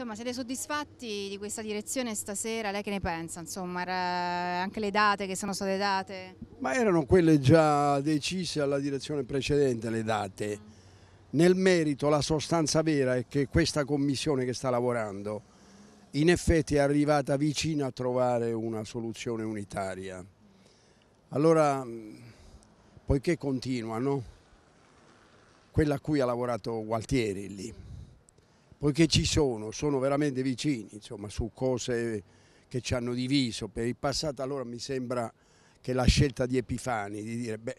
Insomma, siete soddisfatti di questa direzione stasera? Lei che ne pensa? Insomma, anche le date che sono state date? Ma erano quelle già decise alla direzione precedente le date. Nel merito la sostanza vera è che questa commissione che sta lavorando in effetti è arrivata vicina a trovare una soluzione unitaria. Allora, poiché continuano, quella a cui ha lavorato Gualtieri lì, poiché ci sono, sono veramente vicini insomma, su cose che ci hanno diviso per il passato, allora mi sembra che la scelta di Epifani di dire beh,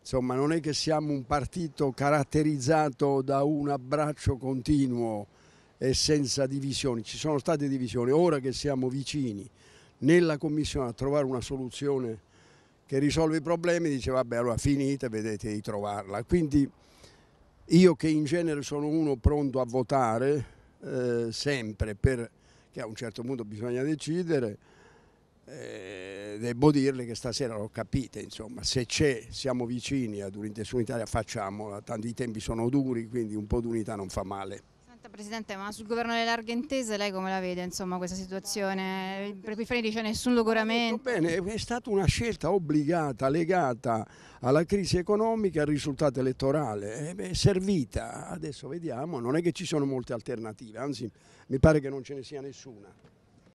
insomma non è che siamo un partito caratterizzato da un abbraccio continuo e senza divisioni, ci sono state divisioni, ora che siamo vicini nella Commissione a trovare una soluzione che risolve i problemi, dice vabbè allora finite, vedete di trovarla. Quindi io che in genere sono uno pronto a votare eh, sempre perché a un certo punto bisogna decidere, eh, devo dirle che stasera l'ho capita, insomma, se c'è, siamo vicini ad un'intesa unitaria, facciamola, tanto i tempi sono duri, quindi un po' d'unità non fa male. Presidente, ma sul governo delle larghe intese lei come la vede insomma, questa situazione? Per cui Freni dice nessun logoramento. Bene, è stata una scelta obbligata, legata alla crisi economica e al risultato elettorale, eh, è servita, adesso vediamo, non è che ci sono molte alternative, anzi mi pare che non ce ne sia nessuna.